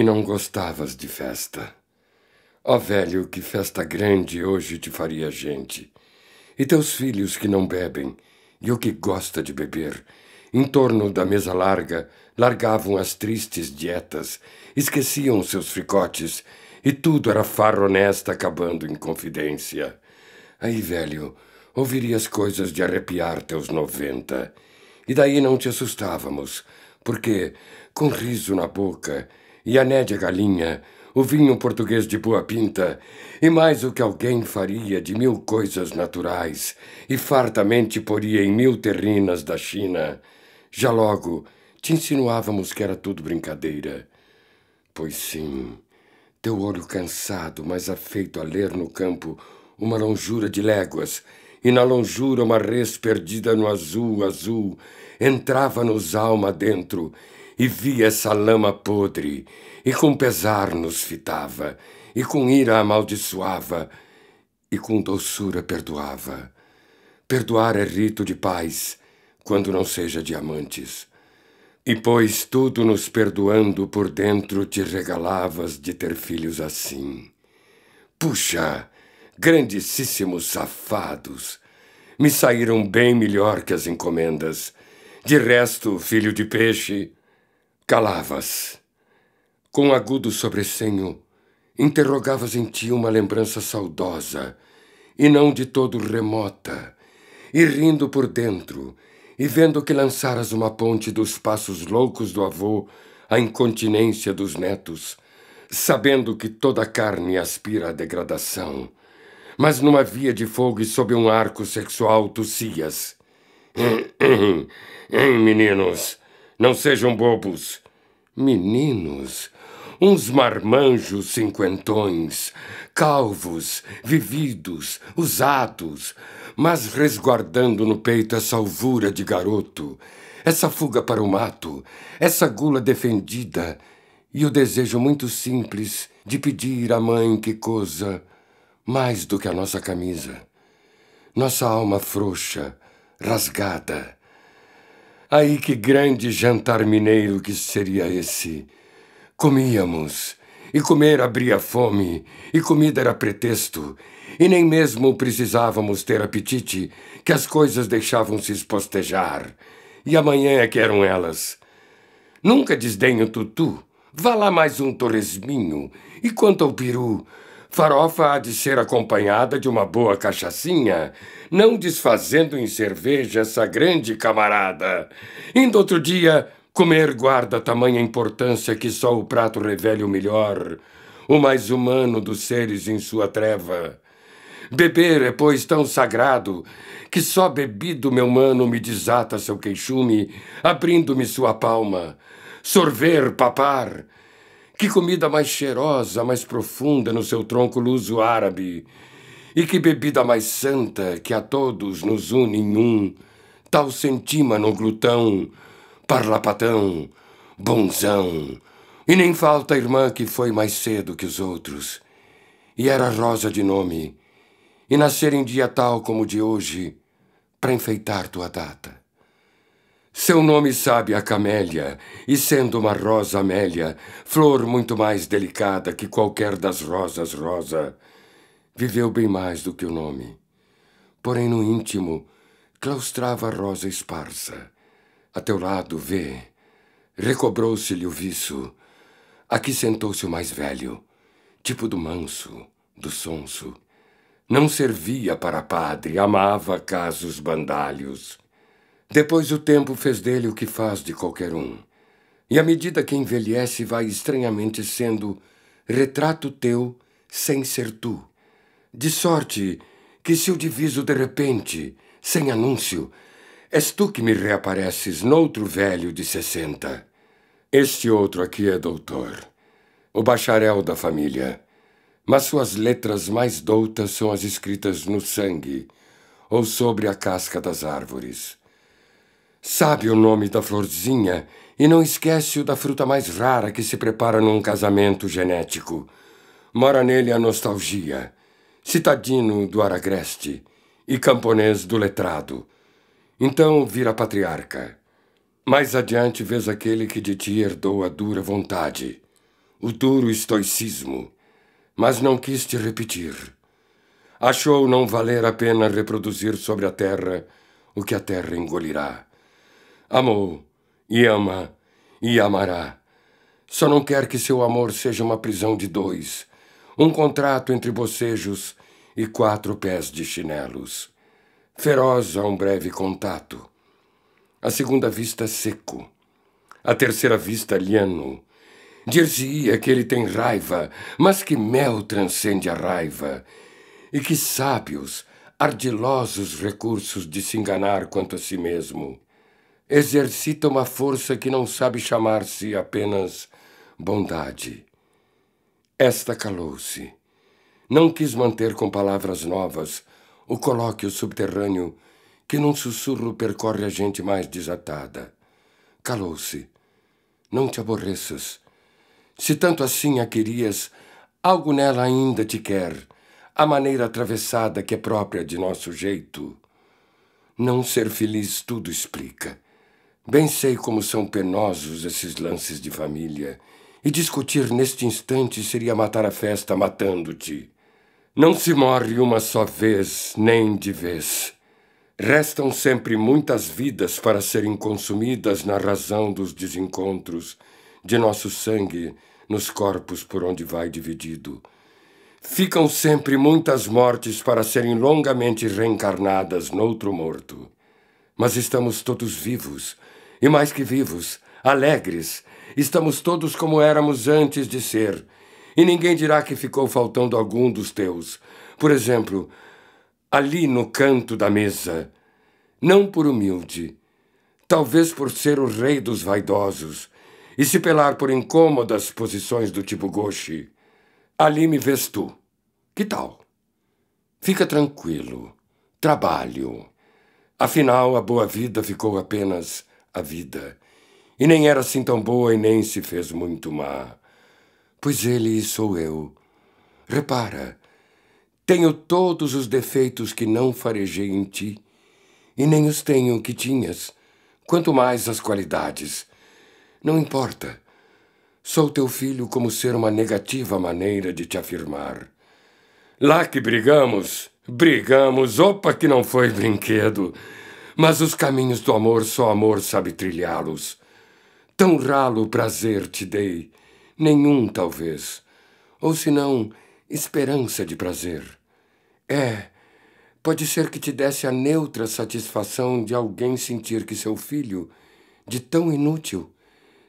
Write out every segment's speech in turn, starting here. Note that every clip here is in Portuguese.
e não gostavas de festa. Ó velho, que festa grande hoje te faria gente. E teus filhos que não bebem, e o que gosta de beber, em torno da mesa larga, largavam as tristes dietas, esqueciam seus fricotes, e tudo era farra honesta acabando em confidência. Aí, velho, ouvirias coisas de arrepiar teus noventa. E daí não te assustávamos, porque, com riso na boca e a né de galinha, o vinho português de boa pinta, e mais o que alguém faria de mil coisas naturais, e fartamente poria em mil terrinas da China. Já logo te insinuávamos que era tudo brincadeira. Pois sim, teu olho cansado, mas afeito a ler no campo uma lonjura de léguas, e na lonjura uma res perdida no azul, azul, entrava-nos alma dentro, e vi essa lama podre, e com pesar nos fitava, e com ira amaldiçoava, e com doçura perdoava. Perdoar é rito de paz, quando não seja diamantes. E pois tudo nos perdoando por dentro te regalavas de ter filhos assim. Puxa, grandíssimos safados! Me saíram bem melhor que as encomendas. De resto, filho de peixe, Calavas. Com agudo sobressenho, interrogavas em ti uma lembrança saudosa, e não de todo remota, e rindo por dentro, e vendo que lançaras uma ponte dos passos loucos do avô à incontinência dos netos, sabendo que toda carne aspira à degradação, mas numa via de fogo e sob um arco sexual tossias. Hein, hum, hum, hum, meninos? Não sejam bobos. Meninos, uns marmanjos cinquentões, calvos, vividos, usados, mas resguardando no peito essa alvura de garoto, essa fuga para o mato, essa gula defendida e o desejo muito simples de pedir à mãe que coisa mais do que a nossa camisa. Nossa alma frouxa, rasgada, Aí que grande jantar mineiro que seria esse! Comíamos, e comer abria fome, e comida era pretexto, e nem mesmo precisávamos ter apetite, que as coisas deixavam-se espostejar. E amanhã é que eram elas. Nunca desdenho tutu, vá lá mais um torresminho, e quanto ao peru, Farofa há de ser acompanhada de uma boa cachaçinha, não desfazendo em cerveja essa grande camarada. Indo outro dia, comer guarda tamanha importância que só o prato revele o melhor, o mais humano dos seres em sua treva. Beber é, pois, tão sagrado, que só bebido, meu mano, me desata seu queixume, abrindo-me sua palma. Sorver, papar, que comida mais cheirosa, mais profunda no seu tronco luso árabe. E que bebida mais santa que a todos nos une em um. Tal no glutão, parlapatão, bonzão. E nem falta a irmã que foi mais cedo que os outros. E era rosa de nome. E nascer em dia tal como o de hoje, para enfeitar tua data. Seu nome sabe a camélia, e sendo uma rosa amélia, flor muito mais delicada que qualquer das rosas rosa, viveu bem mais do que o nome. Porém, no íntimo, claustrava a rosa esparsa. A teu lado, vê, recobrou-se-lhe o viço. Aqui sentou-se o mais velho, tipo do manso, do sonso. Não servia para padre, amava casos bandalhos. Depois o tempo fez dele o que faz de qualquer um. E à medida que envelhece, vai estranhamente sendo retrato teu sem ser tu. De sorte que se o diviso de repente, sem anúncio, és tu que me reapareces noutro velho de sessenta. Este outro aqui é doutor, o bacharel da família, mas suas letras mais doutas são as escritas no sangue ou sobre a casca das árvores. Sabe o nome da florzinha e não esquece o da fruta mais rara que se prepara num casamento genético. Mora nele a nostalgia, citadino do Aragreste e camponês do letrado. Então vira patriarca. Mais adiante vês aquele que de ti herdou a dura vontade, o duro estoicismo, mas não quis te repetir. Achou não valer a pena reproduzir sobre a terra o que a terra engolirá. Amou, e ama, e amará. Só não quer que seu amor seja uma prisão de dois, um contrato entre bocejos e quatro pés de chinelos. Feroz a um breve contato. A segunda vista seco. A terceira vista liano. Dir-se-ia que ele tem raiva, mas que mel transcende a raiva. E que sábios, ardilosos recursos de se enganar quanto a si mesmo exercita uma força que não sabe chamar-se apenas bondade. Esta calou-se. Não quis manter com palavras novas o colóquio subterrâneo que num sussurro percorre a gente mais desatada. Calou-se. Não te aborreças. Se tanto assim a querias, algo nela ainda te quer, a maneira atravessada que é própria de nosso jeito. Não ser feliz tudo explica. Bem sei como são penosos esses lances de família, e discutir neste instante seria matar a festa matando-te. Não se morre uma só vez, nem de vez. Restam sempre muitas vidas para serem consumidas na razão dos desencontros de nosso sangue nos corpos por onde vai dividido. Ficam sempre muitas mortes para serem longamente reencarnadas noutro morto. Mas estamos todos vivos e mais que vivos, alegres, estamos todos como éramos antes de ser, e ninguém dirá que ficou faltando algum dos teus. Por exemplo, ali no canto da mesa, não por humilde, talvez por ser o rei dos vaidosos, e se pelar por incômodas posições do tipo Goshi, ali me vês tu. Que tal? Fica tranquilo, trabalho. Afinal, a boa vida ficou apenas a vida, e nem era assim tão boa e nem se fez muito má. Pois ele sou eu. Repara, tenho todos os defeitos que não farejei em ti, e nem os tenho que tinhas, quanto mais as qualidades. Não importa. Sou teu filho como ser uma negativa maneira de te afirmar. Lá que brigamos, brigamos, opa que não foi brinquedo. Mas os caminhos do amor só amor sabe trilhá-los. Tão ralo prazer te dei, nenhum talvez, ou senão esperança de prazer. É, pode ser que te desse a neutra satisfação de alguém sentir que seu filho, de tão inútil,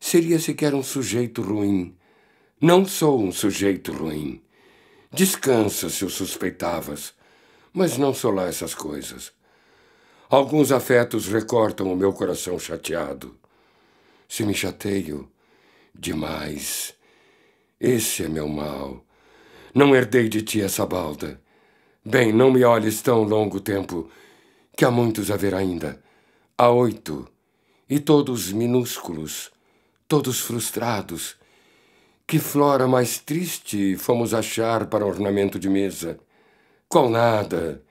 seria sequer um sujeito ruim. Não sou um sujeito ruim. Descansa se o suspeitavas, mas não lá essas coisas. Alguns afetos recortam o meu coração chateado. Se me chateio, demais. Esse é meu mal. Não herdei de ti essa balda. Bem, não me olhes tão longo tempo, que há muitos a ver ainda. Há oito, e todos minúsculos, todos frustrados. Que flora mais triste fomos achar para ornamento de mesa. Qual nada!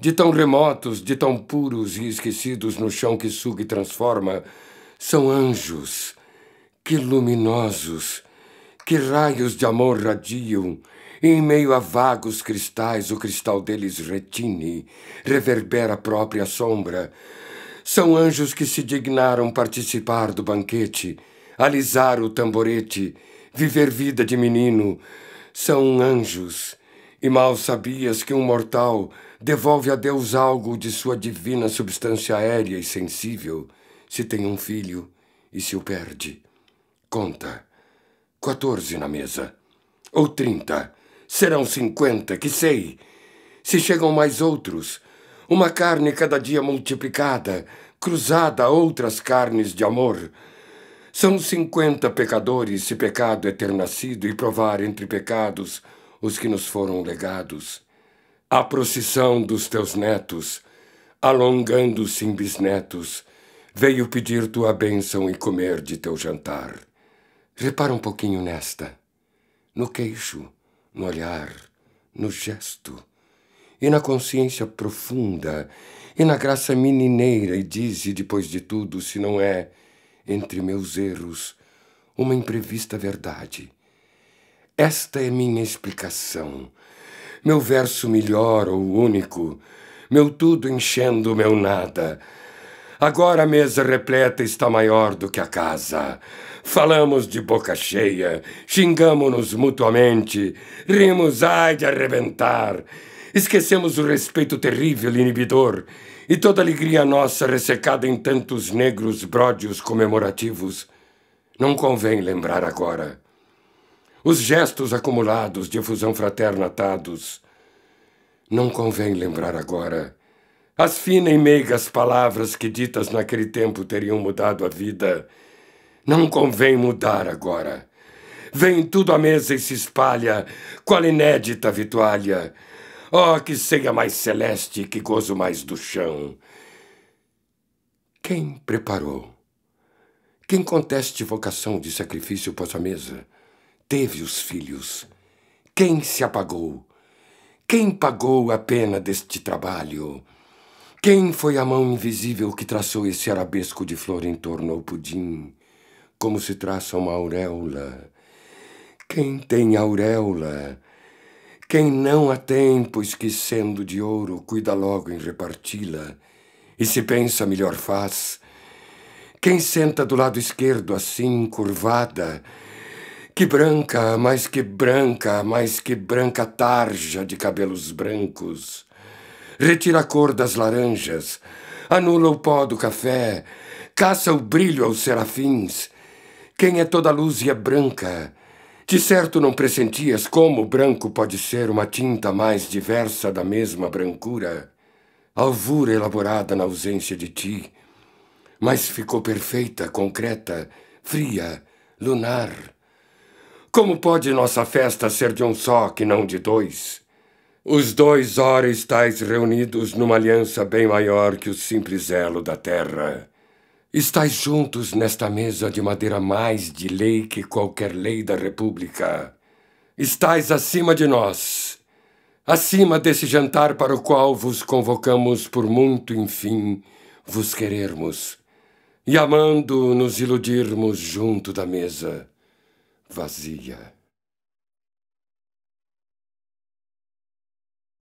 de tão remotos, de tão puros e esquecidos no chão que suga e transforma, são anjos, que luminosos, que raios de amor radiam, e em meio a vagos cristais o cristal deles retine, reverbera a própria sombra. São anjos que se dignaram participar do banquete, alisar o tamborete, viver vida de menino. São anjos e mal sabias que um mortal devolve a Deus algo de sua divina substância aérea e sensível, se tem um filho e se o perde. Conta. Quatorze na mesa. Ou trinta. Serão cinquenta, que sei. Se chegam mais outros, uma carne cada dia multiplicada, cruzada a outras carnes de amor. São cinquenta pecadores se pecado é ter nascido e provar entre pecados os que nos foram legados, a procissão dos teus netos, alongando-se em bisnetos, veio pedir tua bênção e comer de teu jantar. Repara um pouquinho nesta, no queixo, no olhar, no gesto, e na consciência profunda, e na graça menineira, e dize, depois de tudo, se não é, entre meus erros, uma imprevista verdade esta é minha explicação. Meu verso melhor ou único, meu tudo enchendo meu nada. Agora a mesa repleta está maior do que a casa. Falamos de boca cheia, xingamos-nos mutuamente, rimos, ai de arrebentar. Esquecemos o respeito terrível inibidor e toda alegria nossa ressecada em tantos negros bródios comemorativos. Não convém lembrar agora os gestos acumulados de efusão fraterna atados. Não convém lembrar agora as finas e meigas palavras que ditas naquele tempo teriam mudado a vida. Não convém mudar agora. Vem tudo à mesa e se espalha, qual inédita vitualha. Oh, que seja mais celeste, que gozo mais do chão. Quem preparou? Quem conteste vocação de sacrifício pós a mesa? teve os filhos? Quem se apagou? Quem pagou a pena deste trabalho? Quem foi a mão invisível que traçou esse arabesco de flor em torno ao pudim, como se traça uma auréola? Quem tem auréola? Quem não a tem, pois que sendo de ouro, cuida logo em reparti-la, e se pensa melhor faz. Quem senta do lado esquerdo assim, curvada, que branca, mais que branca, mais que branca tarja de cabelos brancos. Retira a cor das laranjas, anula o pó do café, caça o brilho aos serafins. Quem é toda luz e é branca? De certo não pressentias como o branco pode ser uma tinta mais diversa da mesma brancura, alvura elaborada na ausência de ti, mas ficou perfeita, concreta, fria, lunar como pode nossa festa ser de um só que não de dois? Os dois ora estáis reunidos numa aliança bem maior que o simples elo da terra. Estais juntos nesta mesa de madeira mais de lei que qualquer lei da República. Estais acima de nós, acima desse jantar para o qual vos convocamos por muito enfim vos querermos, e amando nos iludirmos junto da mesa. Vasilje.